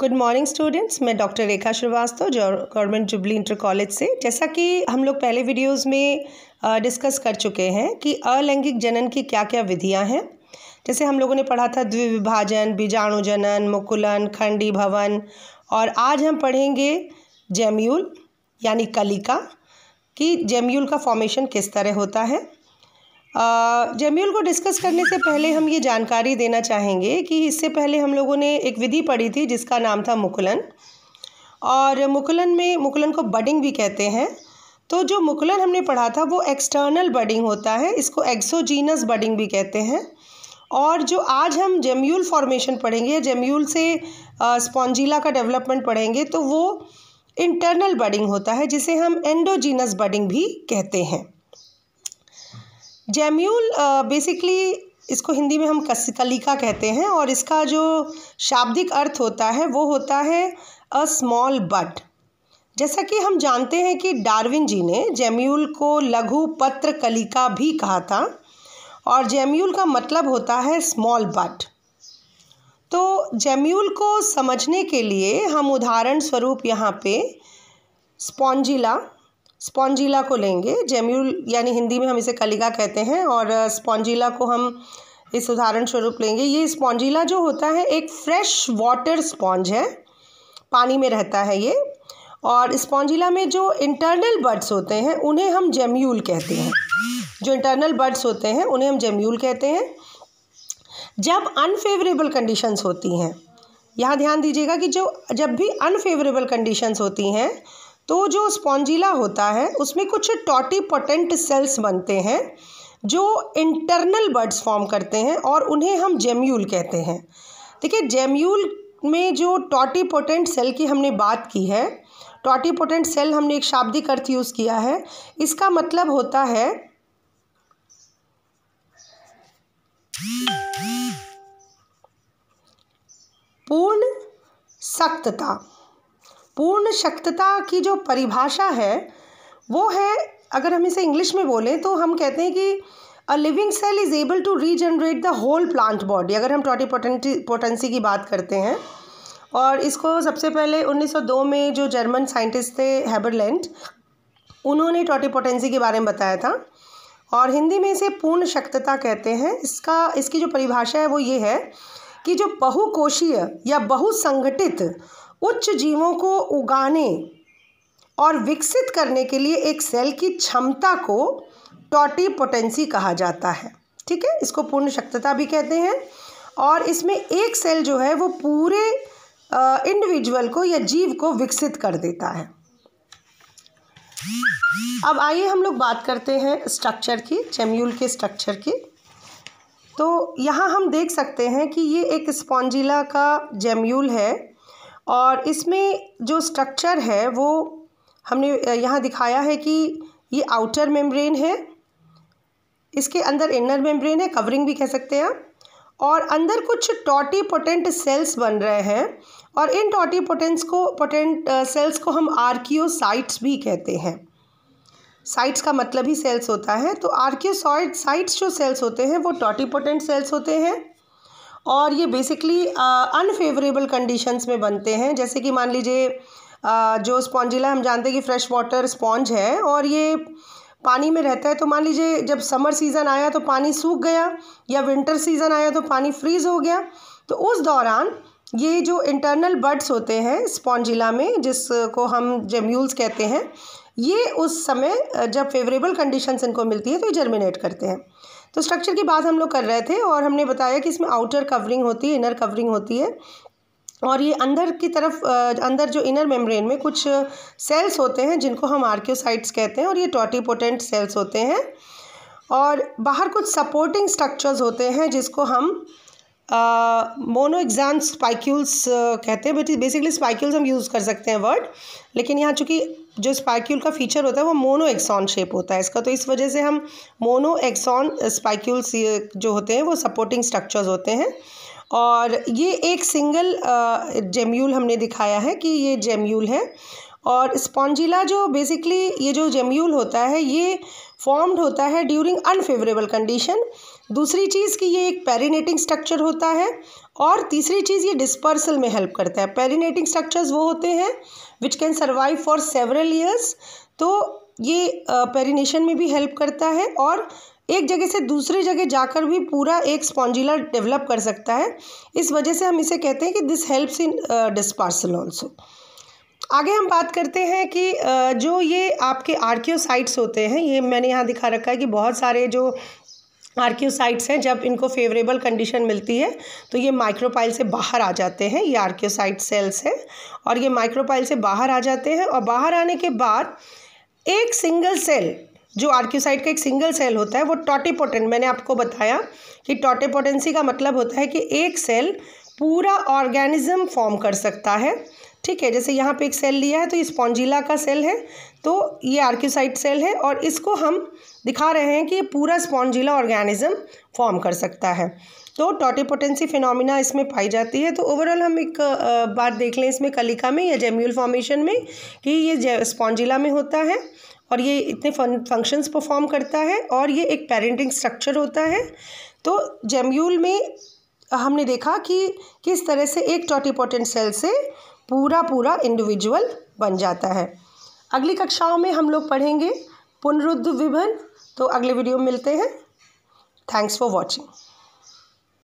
good morning students मैं doctor Rekha Shrivastava government Jubilee inter college से जैसा कि हम लोग पहले वीडियोस में डिस्कस कर चुके हैं कि अलैंगिक जनन की क्या क्या विधियां हैं जैसे हम लोगों ने पढ़ा था द्विविभाजन बीजाणु जनन मुकुलन खंडी भवन और आज हम पढ़ेंगे जेम्यूल यानी कलिका कि जेम्यूल का फॉर्मेशन किस तरह होता है जेम्यूल को डिस्कस करने से पहले हम ये जानकारी देना चाहेंगे कि इससे पहले हम लोगों ने एक विधि पढ़ी थी जिसका नाम था मुकुलन और मुकुलन में मुकुलन को बडिंग भी कहते हैं तो जो मुकुलन हमने पढ़ा था वो एक्सटर्नल बडिंग होता है इसको एक्सोजीनस बडिंग भी कहते हैं और जो आज हम जेम्यूल फॉर्मेशन पढ़ेंगे या जेम्यूल से स्पॉन्जिला का डेवलपमेंट पढ़ेंगे तो वो इंटरनल बडिंग होता है जिसे हम एंडोजीनस बडिंग भी कहते हैं जैम्यूल बेसिकली इसको हिंदी में हम कस कलिका कहते हैं और इसका जो शाब्दिक अर्थ होता है वो होता है अ स्मॉल बट जैसा कि हम जानते हैं कि डार्विन जी ने जैम्यूल को लघु पत्र कलिका भी कहा था और जैम्यूल का मतलब होता है स्मॉल बट तो जैम्यूल को समझने के लिए हम उदाहरण स्वरूप यहाँ पे स्पॉन्जिला स्पॉन्जिला को लेंगे जेम्यूल यानी हिंदी में हम इसे कलिगा कहते हैं और स्पॉन्जिला को हम इस उदाहरण स्वरूप लेंगे ये स्पॉन्जिला जो होता है एक फ्रेश वाटर स्पॉन्ज है पानी में रहता है ये और स्पॉन्जिला में जो इंटरनल बर्ड्स होते हैं उन्हें हम जेम्यूल कहते हैं जो इंटरनल बर्ड्स होते हैं उन्हें हम जेम्यूल कहते हैं जब अनफेवरेबल कंडीशंस होती हैं यहाँ ध्यान दीजिएगा कि जो जब भी अनफेवरेबल कंडीशंस होती हैं तो जो स्पॉन्जिला होता है उसमें कुछ पोटेंट सेल्स बनते हैं जो इंटरनल बर्ड्स फॉर्म करते हैं और उन्हें हम जेम्यूल कहते हैं देखिए जेम्यूल में जो पोटेंट सेल की हमने बात की है पोटेंट सेल हमने एक शाब्दिक अर्थ यूज़ किया है इसका मतलब होता है पूर्ण सख्तता पूर्ण शक्तता की जो परिभाषा है वो है अगर हम इसे इंग्लिश में बोलें तो हम कहते हैं कि a living cell is able to regenerate the whole plant body अगर हम टॉटीपोटेंटी पोटेंसी की बात करते हैं और इसको सबसे पहले 1902 में जो जर्मन साइंटिस्ट थे हैबरलैंड उन्होंने पोटेंसी के बारे में बताया था और हिंदी में इसे पूर्ण शक्तता कहते हैं इसका इसकी जो परिभाषा है वो ये है कि जो बहुकोशीय या बहुसंगठित उच्च जीवों को उगाने और विकसित करने के लिए एक सेल की क्षमता को टॉटी पोटेंसी कहा जाता है ठीक है इसको पूर्ण शक्तता भी कहते हैं और इसमें एक सेल जो है वो पूरे इंडिविजुअल को या जीव को विकसित कर देता है अब आइए हम लोग बात करते हैं स्ट्रक्चर की चेम्यूल के स्ट्रक्चर की तो यहाँ हम देख सकते हैं कि ये एक स्पॉन्जिला का जेम्यूल है और इसमें जो स्ट्रक्चर है वो हमने यहाँ दिखाया है कि ये आउटर मेम्ब्रेन है इसके अंदर इनर मेम्ब्रेन है कवरिंग भी कह सकते हैं आप और अंदर कुछ पोटेंट सेल्स बन रहे हैं और इन पोटेंट्स को पोटेंट सेल्स को हम आर्कियोसाइट्स भी कहते हैं साइट्स का मतलब ही सेल्स होता है तो आर्कियोसाइट साइट्स जो सेल्स होते हैं वो पोटेंट सेल्स होते हैं और ये बेसिकली अनफेवरेबल कंडीशंस में बनते हैं जैसे कि मान लीजिए uh, जो स्पॉन्जिला हम जानते हैं कि फ्रेश वाटर स्पॉन्ज है और ये पानी में रहता है तो मान लीजिए जब समर सीज़न आया तो पानी सूख गया या विंटर सीज़न आया तो पानी फ्रीज़ हो गया तो उस दौरान ये जो इंटरनल बर्ड्स होते हैं स्पॉन्जिला में जिसको हम जेम्यूल्स कहते हैं ये उस समय uh, जब फेवरेबल कंडीशंस इनको मिलती है तो ये जर्मिनेट करते हैं तो स्ट्रक्चर की बात हम लोग कर रहे थे और हमने बताया कि इसमें आउटर कवरिंग होती है इनर कवरिंग होती है और ये अंदर की तरफ अंदर जो इनर मेम्ब्रेन में कुछ सेल्स होते हैं जिनको हम आर्क्योसाइट्स कहते हैं और ये टॉटीपोटेंट सेल्स होते हैं और बाहर कुछ सपोर्टिंग स्ट्रक्चर्स होते हैं जिसको हम मोनो एग्जाम स्पाइक्यूल्स कहते हैं बट बेसिकली स्पाइक्यूल्स हम यूज़ कर सकते हैं वर्ड लेकिन यहाँ चूँकि जो स्पाइक्यूल का फीचर होता है वो मोनो एक्सॉन शेप होता है इसका तो इस वजह से हम मोनो एक्सॉन स्पाइक्यूल जो होते हैं वो सपोर्टिंग स्ट्रक्चर्स होते हैं और ये एक सिंगल जेम्यूल हमने दिखाया है कि ये जेम्यूल है और स्पॉन्जिला जो बेसिकली ये जो जेम्यूल होता है ये फॉर्म्ड होता है ड्यूरिंग अनफेवरेबल कंडीशन दूसरी चीज़ कि ये एक पेरीनेटिंग स्ट्रक्चर होता है और तीसरी चीज़ ये डिस्पर्सल में हेल्प करता है पेरीनेटिंग स्ट्रक्चर्स वो होते हैं which can survive for several years तो ये पेरीनेशन में भी हेल्प करता है और एक जगह से दूसरी जगह जाकर भी पूरा एक स्पॉन्जिला डेवलप कर सकता है इस वजह से हम इसे कहते हैं कि this helps in dispersal also आगे हम बात करते हैं कि जो ये आपके आर्कियोसाइट्स होते हैं ये मैंने यहाँ दिखा रखा है कि बहुत सारे जो आर्क्योसाइट्स हैं जब इनको फेवरेबल कंडीशन मिलती है तो ये माइक्रोपाइल से बाहर आ जाते हैं ये आर्क्योसाइट सेल्स हैं और ये माइक्रोपाइल से बाहर आ जाते हैं और बाहर आने के बाद एक सिंगल सेल जो आर्क्योसाइट का एक सिंगल सेल होता है वो टॉटिपोटेंट मैंने आपको बताया कि टॉटिपोटेंसी का मतलब होता है कि एक सेल पूरा ऑर्गेनिज्म फॉर्म कर सकता है ठीक है जैसे यहाँ पे एक सेल लिया है तो ये स्पॉन्जिला का सेल है तो ये आर्क्यूसाइट सेल है और इसको हम दिखा रहे हैं कि ये पूरा स्पॉन्जिला ऑर्गेनिज्म फॉर्म कर सकता है तो टोटिपोटेंसी फिनोमिना इसमें पाई जाती है तो ओवरऑल हम एक बात देख लें इसमें कलिका में या जेम्यूल फॉर्मेशन में कि ये स्पॉन्जिला में होता है और ये इतने फंक्शंस परफॉर्म करता है और ये एक पेरेंटिंग स्ट्रक्चर होता है तो जेम्यूल में हमने देखा कि किस तरह से एक टॉटीपोटेंट सेल से पूरा पूरा इंडिविजुअल बन जाता है अगली कक्षाओं में हम लोग पढ़ेंगे पुनरुद्ध विभन तो अगले वीडियो में मिलते हैं थैंक्स फॉर वॉचिंग